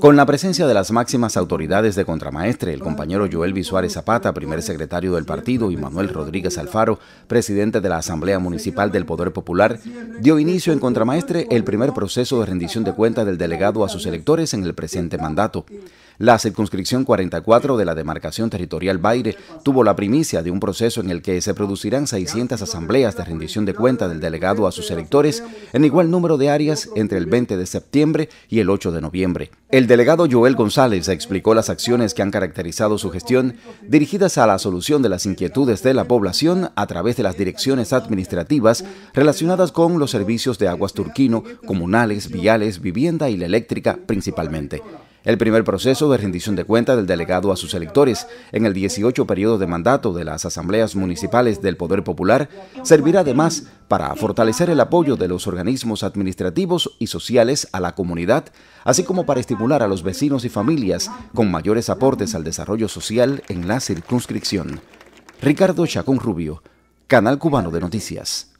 Con la presencia de las máximas autoridades de Contramaestre, el compañero Joel Visuárez Zapata, primer secretario del partido, y Manuel Rodríguez Alfaro, presidente de la Asamblea Municipal del Poder Popular, dio inicio en Contramaestre el primer proceso de rendición de cuentas del delegado a sus electores en el presente mandato. La circunscripción 44 de la demarcación territorial Baire tuvo la primicia de un proceso en el que se producirán 600 asambleas de rendición de cuenta del delegado a sus electores en igual número de áreas entre el 20 de septiembre y el 8 de noviembre. El delegado Joel González explicó las acciones que han caracterizado su gestión dirigidas a la solución de las inquietudes de la población a través de las direcciones administrativas relacionadas con los servicios de aguas turquino, comunales, viales, vivienda y la eléctrica principalmente el primer proceso de rendición de cuenta del delegado a sus electores en el 18 periodo de mandato de las asambleas municipales del Poder Popular servirá además para fortalecer el apoyo de los organismos administrativos y sociales a la comunidad, así como para estimular a los vecinos y familias con mayores aportes al desarrollo social en la circunscripción. Ricardo Chacón Rubio, Canal Cubano de Noticias.